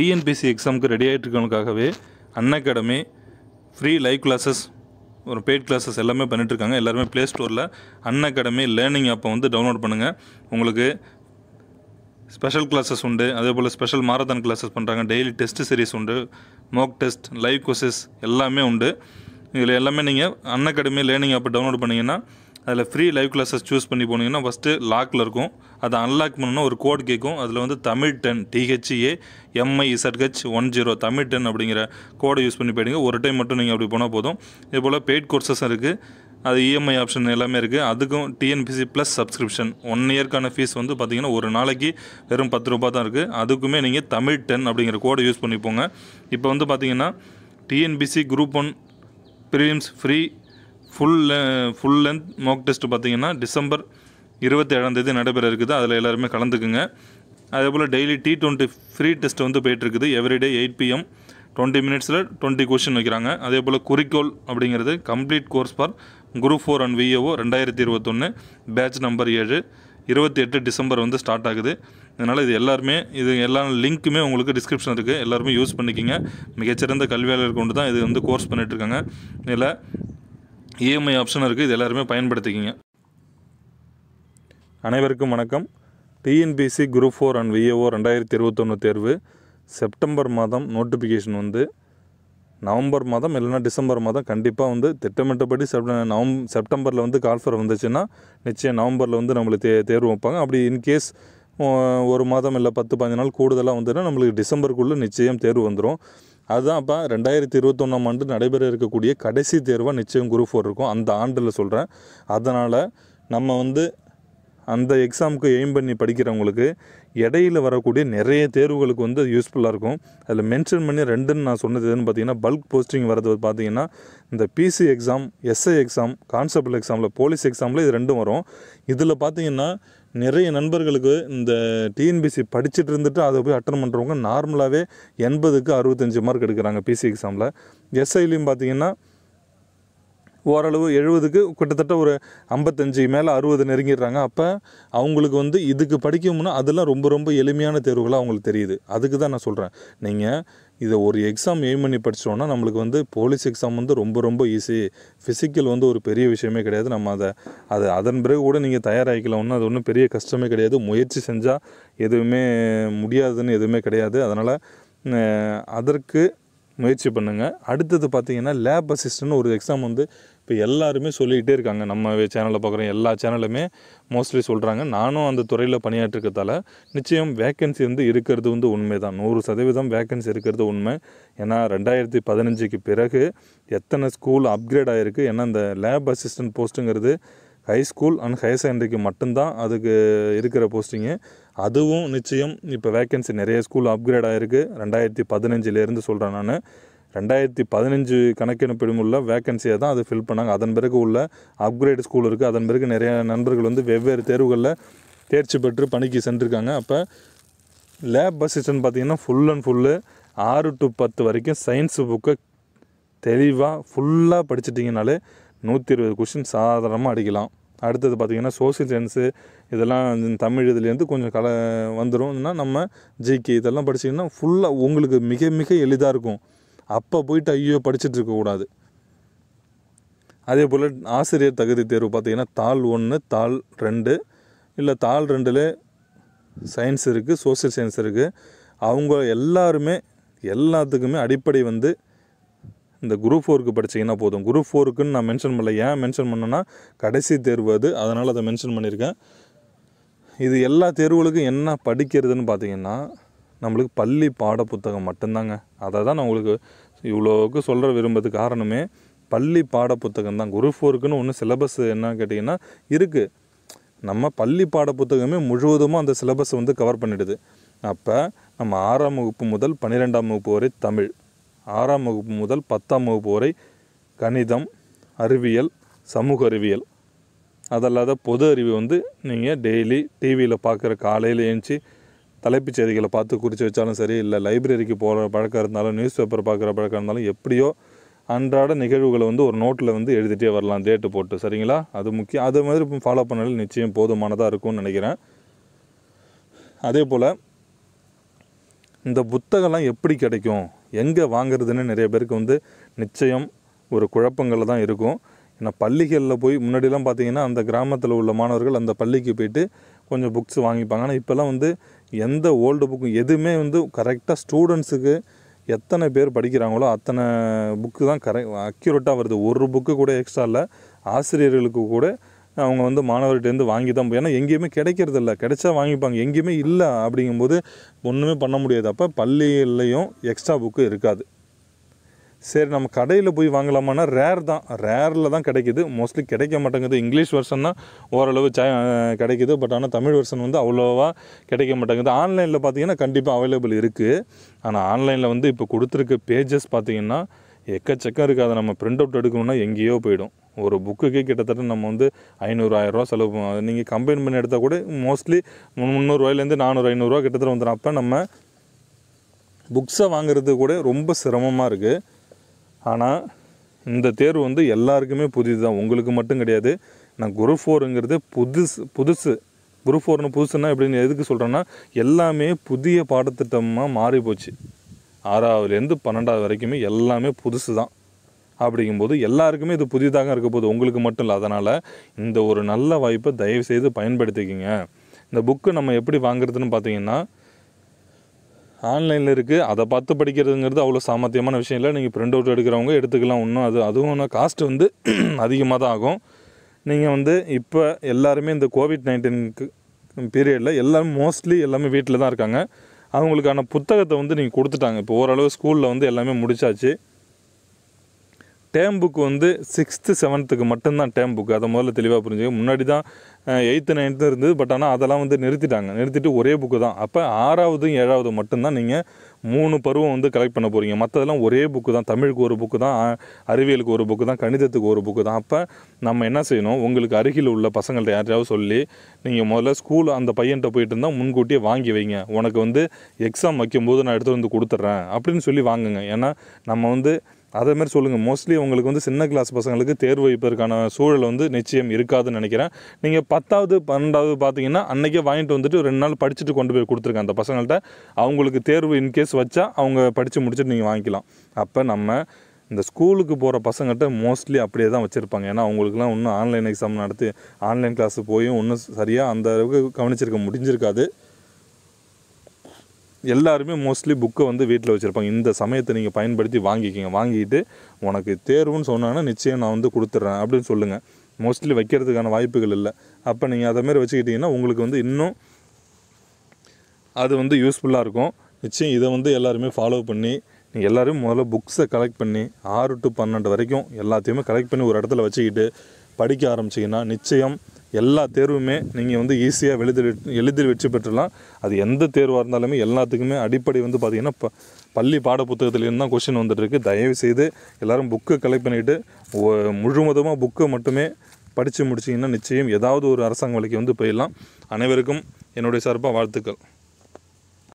TNPSC எக்ஸாமுக்கு ready ஆகிட்டு இருக்கவங்களுக்காகவே Unacademy free live classes ஒரு பெய்ட் கிளாஸஸ் எல்லாமே பண்ணிகிட்ருக்காங்க எல்லாருமே ப்ளே ஸ்டோரில் அன் அகாடமி லேர்னிங் ஆப்பை வந்து டவுன்லோட் பண்ணுங்கள் உங்களுக்கு ஸ்பெஷல் கிளாஸஸ் உண்டு அதே போல் ஸ்பெஷல் மாரத்தான் கிளாஸஸ் பண்ணுறாங்க டெய்லி டெஸ்ட் சீரிஸ் உண்டு மோக் டெஸ்ட் லைவ் கோர்சஸ் எல்லாமே உண்டு இதில் எல்லாமே நீங்கள் அன் அகாடமி லேர்னிங் ஆப்பை டவுன்லோட் பண்ணிங்கன்னா அதில் ஃப்ரீ லைவ் கிளாஸஸ் சூஸ் பண்ணி போனீங்கன்னா ஃபஸ்ட்டு லாக்கில் இருக்கும் அதை அன்லாக் பண்ணணும்னா ஒரு கோட் கேட்கும் அதில் வந்து Tamil ten DHA MI ZH one zero Tamil ten அப்படிங்கிற கோடை யூஸ் பண்ணி போயிடுங்க ஒரு டைம் மட்டும் நீங்கள் அப்படி போனால் போதும் இதே போல் பெய்ட் கோர்சஸ் இருக்குது அது இஎம்ஐ e ஆப்ஷன் எல்லாமே இருக்குது அதுக்கும் டிஎன்பிசி ப்ளஸ் சப்ஸ்கிரிப்ஷன் ஒன் இயர்க்கான ஃபீஸ் வந்து பார்த்திங்கன்னா ஒரு நாளைக்கு வெறும் பத்து ரூபா தான் இருக்குது அதுக்குமே நீங்கள் தமிழ் டென் அப்படிங்கிற கோடை யூஸ் பண்ணிப்போங்க இப்போ வந்து பார்த்திங்கன்னா TNPSC group one premiums free full full length mock test பார்த்திங்கன்னா டிசம்பர் இருபத்தி ஏழாந்தேதி நடைபெற இருக்குது அதில் எல்லாருமே கலந்துக்குங்க அதே போல் daily T twenty free test வந்து போயிட்டுருக்குது எவ்ரிடே எயிட் பிஎம் டுவெண்ட்டி மினிட்ஸில் டுவெண்ட்டி கொஷின் வைக்கிறாங்க அதே போல் குறிக்கோள் அப்படிங்கிறது complete course for group four and VAO ரெண்டாயிரத்தி இருபத்தொன்று பேட்ச் நம்பர் ஏழு இருபத்தி எட்டு டிசம்பர் வந்து ஸ்டார்ட் ஆகுது அதனால் இது எல்லாருமே இது எல்லா லிங்க்குமே உங்களுக்கு டிஸ்கிரிப்ஷன் இருக்குது எல்லாருமே யூஸ் பண்ணிக்கிங்க மிகச்சிறந்த கல்வியாளர் கொண்டு தான் இது வந்து கோர்ஸ் பண்ணிகிட்ருக்காங்க இதில் இஎம்ஐ ஆப்ஷன் இருக்குது இது எல்லாருமே பயன்படுத்திக்கிங்க அனைவருக்கும் வணக்கம் TNPSC group four and VAO ரெண்டாயிரத்தி இருபத்தொன்று தேர்வு செப்டம்பர் மாதம் நோட்டிஃபிகேஷன் வந்து நவம்பர் மாதம் இல்லைன்னா டிசம்பர் மாதம் கண்டிப்பாக வந்து திட்டமிட்டபடி செப்ட நவம் செப்டம்பரில் வந்து கால்ஃபர் வந்துச்சுன்னா நிச்சயம் நவம்பரில் வந்து நம்மளுக்கு தே தேர்வு வைப்பாங்க அப்படி இன்கேஸ் ஒரு மாதம் இல்லை பத்து பதினஞ்சு நாள் கூடுதலாக வந்துன்னா நம்மளுக்கு டிசம்பருக்குள்ளே நிச்சயம் தேர்வு வந்துடும் அதுதான் அப்போ ரெண்டாயிரத்தி இருபத்தொன்னாம் ஆண்டு நடைபெற இருக்கக்கூடிய கடைசி தேர்வாக நிச்சயம் குரூப் ஃபோர் இருக்கும் அந்த ஆண்டில் சொல்கிறேன் அதனால் நம்ம வந்து அந்த எக்ஸாமுக்கு எய்ம் பண்ணி படிக்கிறவங்களுக்கு இடையில் வரக்கூடிய நிறைய தேர்வுகளுக்கு வந்து யூஸ்ஃபுல்லாக இருக்கும் அதில் மென்ஷன் பண்ணி ரெண்டுன்னு நான் சொன்னது எதுன்னு பார்த்தீங்கன்னா பல்க் போஸ்டிங் வரது பார்த்தீங்கன்னா இந்த PC exam SI exam constable எக்ஸாமில் போலீஸ் எக்ஸாமில் இது ரெண்டும் வரும் இதில் பார்த்தீங்கன்னா நிறைய நண்பர்களுக்கு இந்த டிஎன்பிசி படிச்சுட்டு இருந்துட்டு அதை போய் அட்டன் பண்ணுறவங்க நார்மலாகவே எண்பதுக்கு அறுபத்தஞ்சி மார்க் எடுக்கிறாங்க பிசி எக்ஸாமில் எஸ்ஐலையும் பார்த்தீங்கன்னா ஓரளவு எழுபதுக்கு கிட்டத்தட்ட ஒரு ஐம்பத்தஞ்சு மேலே அறுபது நெருங்கிடுறாங்க அப்போ அவங்களுக்கு வந்து இதுக்கு படிக்கணும்னா அதெல்லாம் ரொம்ப ரொம்ப எளிமையான தேர்வுகளாக அவங்களுக்கு தெரியுது அதுக்கு தான் நான் சொல்கிறேன் நீங்கள் இதை ஒரு எக்ஸாம் எய்ம் பண்ணி படித்தோன்னா நம்மளுக்கு வந்து போலீஸ் எக்ஸாம் வந்து ரொம்ப ரொம்ப ஈஸி ஃபிசிக்கல் வந்து ஒரு பெரிய விஷயமே கிடையாது நம்ம அதை அது அதன் பிறகு கூட நீங்கள் தயாராகிக்கலாம் ஒன்றும் அது ஒன்றும் பெரிய கஷ்டமே கிடையாது முயற்சி செஞ்சால் எதுவுமே முடியாதுன்னு எதுவுமே கிடையாது அதனால் அதற்கு முயற்சி பண்ணுங்கள் அடுத்தது பார்த்திங்கன்னா லேப் அசிஸ்டன்ட் ஒரு எக்ஸாம் வந்து இப்போ எல்லாருமே சொல்லிக்கிட்டே இருக்காங்க நம்ம சேனலில் பார்க்குற எல்லா சேனலுமே மோஸ்ட்லி சொல்கிறாங்க நானும் அந்த துறையில் பணியாற்றிருக்கிறதால நிச்சயம் வேக்கன்சி வந்து இருக்கிறது வந்து உண்மை தான் நூறு சதவீதம் வேக்கன்சி இருக்கிறது உண்மை ஏன்னா ரெண்டாயிரத்தி பதினஞ்சுக்கு பிறகு எத்தனை ஸ்கூல் அப்கிரேட் ஆகிருக்கு ஏன்னா இந்த லேப் அசிஸ்டன்ட் போஸ்ட்டுங்கிறது ஹை ஸ்கூல் அண்ட் ஹையர் செகண்டரிக்கு மட்டும்தான் அதுக்கு இருக்கிற போஸ்டிங்கு அதுவும் நிச்சயம் இப்போ வேக்கன்சி நிறைய ஸ்கூல் அப்கிரேட் ஆகிருக்கு ரெண்டாயிரத்தி பதினஞ்சிலேருந்து சொல்கிறேன் நான் ரெண்டாயிரத்தி பதினஞ்சு கணக்கெடுப்பிடும் உள்ள வேகன்சியை தான் அது ஃபில் பண்ணாங்க அதன் பிறகு உள்ள அப்கிரேட் ஸ்கூல் இருக்குது அதன் பிறகு நிறைய நண்பர்கள் வந்து வெவ்வேறு தேர்வுகளில் தேர்ச்சி பெற்று பணிக்கு சென்றிருக்காங்க அப்போ லேப் அசிஸ்டன்ட் பார்த்திங்கன்னா ஃபுல் அண்ட் ஃபுல்லு ஆறு டு பத்து வரைக்கும் சயின்ஸ் புக்கை தெளிவாக ஃபுல்லாக படிச்சிட்டிங்கனாலே நூற்றி இருபது கொஷின் சாதாரணமாக அடிக்கலாம் அடுத்தது பார்த்திங்கன்னா சோசியல் சயின்ஸு இதெல்லாம் தமிழ் இதுலேருந்து கொஞ்சம் கல வந்துடும்னா நம்ம ஜிகே இதெல்லாம் படிச்சிங்கன்னா ஃபுல்லாக உங்களுக்கு மிக மிக எளிதாக இருக்கும் அப்போ போயிட்டு ஐயோ படிச்சுட்டு இருக்கக்கூடாது அதே போல் ஆசிரியர் தகுதி தேர்வு பார்த்திங்கன்னா தாள் ஒன்று தாள் ரெண்டு இல்லை தாள் ரெண்டில் சயின்ஸ் இருக்குது சோசியல் சயின்ஸ் இருக்குது அவங்க எல்லாருமே எல்லாத்துக்குமே அடிப்படை வந்து இந்த குரூப் ஃபோருக்கு படித்தீங்கன்னா போதும் குரூப் ஃபோருக்குன்னு நான் மென்ஷன் பண்ணல ஏன் மென்ஷன் பண்ணேன்னா கடைசி தேர்வு அது அதனால் அதை மென்ஷன் பண்ணியிருக்கேன் இது எல்லா தேர்வுகளுக்கும் என்ன படிக்கிறதுன்னு பார்த்தீங்கன்னா நம்மளுக்கு பள்ளி பாட புத்தகம் மட்டும்தாங்க அதை தான் நான் உங்களுக்கு இவ்வளோவுக்கு சொல்கிற விரும்புறது காரணமே பள்ளி பாட புத்தகம் தான் குரூப் ஃபோருக்குன்னு ஒன்று சிலபஸ் என்னன்னு கேட்டிங்கன்னா இருக்குது நம்ம பள்ளி பாட புத்தகமே முழுவதுமாக அந்த சிலபஸ் வந்து கவர் பண்ணிடுது அப்போ நம்ம ஆறாம் வகுப்பு முதல் பன்னிரெண்டாம் வகுப்பு வரை தமிழ் ஆறாம் வகுப்பு முதல் பத்தாம் வகுப்பு வரை கணிதம் அறிவியல் சமூக அறிவியல் அதல்லாத பொது அறிவு வந்து நீங்கள் டெய்லி டிவியில் பார்க்குற காலையில் ஏஞ்சி தலைப்புச் செய்திகளை பார்த்து குறித்து வச்சாலும் சரி இல்லை லைப்ரரிக்கு போகிற பழக்கம் இருந்தாலும் நியூஸ் பேப்பர் பார்க்குற பழக்கம் இருந்தாலும் எப்படியோ அன்றாட நிகழ்வுகளை வந்து ஒரு நோட்டில் வந்து எழுதிட்டே வரலாம் டேட்டு போட்டு சரிங்களா அது முக்கியம் அது மாதிரி ஃபாலோ பண்ணாலும் நிச்சயம் போதுமானதாக இருக்கும்னு நினைக்கிறேன் அதே போல் இந்த புத்தகம்லாம் எப்படி கிடைக்கும் எங்கே வாங்குறதுன்னு நிறைய பேருக்கு வந்து நிச்சயம் ஒரு குழப்பங்கள் தான் இருக்கும் ஏன்னா பள்ளிகளில் போய் முன்னாடிலாம் பார்த்தீங்கன்னா அந்த கிராமத்தில் உள்ள மாணவர்கள் அந்த பள்ளிக்கு போயிட்டு கொஞ்சம் புக்ஸ் வாங்கிப்பாங்க ஆனால் இப்போல்லாம் வந்து எந்த ஓல்டு புக்கும் எதுவுமே வந்து கரெக்டாக ஸ்டூடெண்ட்ஸுக்கு எத்தனை பேர் படிக்கிறாங்களோ அத்தனை புக்கு தான் கரெக்ட் அக்யூரேட்டாக வருது ஒரு புக்கு கூட எக்ஸ்ட்ரா இல்லை ஆசிரியர்களுக்கு கூட அவங்க வந்து மாணவர்கிட்டேருந்து வாங்கி தான் ஏன்னா எங்கேயுமே கிடைக்கிறதில்ல கிடைச்சா வாங்கிப்பாங்க எங்கேயுமே இல்லை அப்படிங்கும்போது ஒன்றுமே பண்ண முடியாது அப்போ பள்ளிகள்லேயும் எக்ஸ்ட்ரா புக்கு இருக்காது சரி நம்ம கடையில் போய் வாங்கலாமான்னா ரேர் தான் ரேரில் தான் கிடைக்கிது மோஸ்ட்லி கிடைக்க மாட்டேங்குது இங்கிலீஷ் வெர்ஷன் தான் ஓரளவு சா கிடைக்கிது பட் ஆனால் தமிழ் வெர்ஷன் வந்து அவ்வளோவா கிடைக்க மாட்டேங்குது ஆன்லைனில் பார்த்தீங்கன்னா கண்டிப்பாக அவைலபிள் இருக்குது ஆனால் ஆன்லைனில் வந்து இப்போ கொடுத்துருக்க பேஜஸ் பார்த்திங்கன்னா எக்கச்சக்கம் இருக்குது அதை நம்ம பிரிண்ட் அவுட் எடுக்கணும்னா எங்கேயோ போயிடும் ஒரு புக்குக்கே கிட்டத்தட்ட நம்ம வந்து ஐநூறு ஆயிரரூவா செலவு பண்ணுவோம் நீங்கள் கம்பைன் பண்ணி எடுத்தால் கூட மோஸ்ட்லி முந்நூறுரூவாயிலேருந்து நானூறு ஐநூறுரூவா கிட்டத்தட்ட வந்துடும் அப்போ நம்ம புக்ஸை வாங்குறது கூட ரொம்ப சிரமமாக இருக்குது ஆனால் இந்த தேர்வு வந்து எல்லாருக்குமே புதிது தான் உங்களுக்கு மட்டும் கிடையாது நான் குரூப் ஃபோருங்கிறது புதுசு புதுசு குரூப் ஃபோர்னு புதுசுன்னா எப்படின்னு எதுக்கு சொல்கிறேன்னா எல்லாமே புதிய பாடத்திட்டமாக மாறி போச்சு ஆறாவதுலேருந்து பன்னெண்டாவது வரைக்குமே எல்லாமே புதுசு தான் அப்படிங்கும்போது எல்லாருக்குமே இது புதிதாக இருக்க போது உங்களுக்கு மட்டும் இல்லை அதனால் இந்த ஒரு நல்ல வாய்ப்பை தயவுசெய்து பயன்படுத்திக்கிங்க இந்த புக்கு நம்ம எப்படி வாங்குறதுன்னு பார்த்தீங்கன்னா ஆன்லைனில் இருக்குது அதை பார்த்து படிக்கிறதுங்கிறது அவ்வளோ சாமர்த்தியமான விஷயம் இல்லை நீங்கள் பிரிண்ட் அவுட் எடுக்கிறவங்க எடுத்துக்கலாம் ஒன்றும் அது அதுவும் ஒன்றும் காஸ்ட் வந்து அதிகமாக தான் ஆகும் நீங்கள் வந்து இப்போ எல்லாருமே இந்த கோவிட் நைன்டீனுக்கு பீரியடில் எல்லாமே மோஸ்ட்லி எல்லாமே வீட்டில் தான் இருக்காங்க அவங்களுக்கான புத்தகத்தை வந்து நீங்கள் கொடுத்துட்டாங்க இப்போ ஓரளவு ஸ்கூலில் வந்து எல்லாமே முடிச்சாச்சு டேம் புக் வந்து சிக்ஸ்த்து செவன்த்துக்கு மட்டும்தான் டேம் புக் அதை முதல்ல தெளிவாக புரிஞ்சுக்க முன்னாடி தான் எயித்து நைன்த்து இருந்தது பட் ஆனால் அதெல்லாம் வந்து நிறுத்திட்டாங்க நிறுத்திட்டு ஒரே புக்கு தான் அப்போ ஆறாவது ஏழாவது மட்டும்தான் நீங்கள் மூணு பருவம் வந்து கலெக்ட் பண்ண போகிறீங்க மற்றதெல்லாம் ஒரே புக்கு தான் தமிழுக்கு ஒரு புக்கு தான் அறிவியலுக்கு ஒரு புக்கு தான் கணிதத்துக்கு ஒரு புக்கு தான் அப்போ நம்ம என்ன செய்யணும் உங்களுக்கு அருகில் உள்ள பசங்கள்ட்ட யாரையாவது சொல்லி நீங்கள் முதல்ல ஸ்கூல் அந்த பையன்கிட்ட போயிட்டு இருந்தால் முன்கூட்டியே வாங்கி வைங்க உனக்கு வந்து எக்ஸாம் வைக்கும்போது நான் எடுத்து வந்து கொடுத்துட்றேன் அப்படின்னு சொல்லி வாங்குங்க ஏன்னா நம்ம வந்து அதே மாதிரி சொல்லுங்கள் மோஸ்ட்லி உங்களுக்கு வந்து சின்ன கிளாஸ் பசங்களுக்கு தேர்வு வைப்பதற்கான சூழல் வந்து நிச்சயம் இருக்காதுன்னு நினைக்கிறேன் நீங்கள் பத்தாவது பன்னெண்டாவது பார்த்தீங்கன்னா அன்றைக்கே வாங்கிட்டு வந்துட்டு ரெண்டு நாள் படிச்சுட்டு கொண்டு போய் கொடுத்துருக்கேன் அந்த பசங்கள்கிட்ட அவங்களுக்கு தேர்வு இன்கேஸ் வச்சா அவங்க படித்து முடிச்சுட்டு நீங்கள் வாங்கிக்கலாம் அப்போ நம்ம இந்த ஸ்கூலுக்கு போகிற பசங்கள்கிட்ட மோஸ்ட்லி அப்படியே தான் வச்சுருப்பாங்க ஏன்னா அவங்களுக்குலாம் இன்னும் ஆன்லைன் எக்ஸாம் நடத்தி ஆன்லைன் கிளாஸ் போயும் இன்னும் சரியாக அந்த அளவுக்கு கவனிச்சிருக்க முடிஞ்சிருக்காது எல்லாருமே மோஸ்ட்லி புக்கை வந்து வீட்டில் வச்சுருப்பாங்க இந்த சமயத்தை நீங்கள் பயன்படுத்தி வாங்கிக்கிங்க வாங்கிக்கிட்டு உனக்கு தேர்வுன்னு சொன்னாங்கன்னா நிச்சயம் நான் வந்து கொடுத்துட்றேன் அப்படின்னு சொல்லுங்கள் மோஸ்ட்லி வைக்கிறதுக்கான வாய்ப்புகள் இல்லை அப்போ நீங்கள் அதை மாதிரி வச்சுக்கிட்டிங்கன்னா உங்களுக்கு வந்து இன்னும் அது வந்து யூஸ்ஃபுல்லாக இருக்கும் நிச்சயம் இதை வந்து எல்லாருமே ஃபாலோ பண்ணி நீங்கள் எல்லோரும் முதல்ல புக்ஸை கலெக்ட் பண்ணி ஆறு டு பன்னெண்டு வரைக்கும் எல்லாத்தையுமே கலெக்ட் பண்ணி ஒரு இடத்துல வச்சுக்கிட்டு படிக்க ஆரம்பிச்சிங்கன்னா நிச்சயம் எல்லா தேர்வுமே நீங்கள் வந்து ஈஸியாக எழுதி எளிதில் வெற்றி பெற்றலாம் அது எந்த தேர்வாக இருந்தாலுமே எல்லாத்துக்குமே அடிப்படை வந்து பார்த்திங்கன்னா ப பள்ளி பாட தான் கொஷின் வந்துட்டுருக்கு தயவுசெய்து எல்லோரும் புக்கு கலெக்ட் பண்ணிவிட்டு முழுவதுமாக புக்கை மட்டுமே படித்து முடிச்சிங்கன்னா நிச்சயம் ஏதாவது ஒரு அரசாங்க வேலைக்கு வந்து போயிடலாம் அனைவருக்கும் என்னுடைய சார்பாக வாழ்த்துக்கள்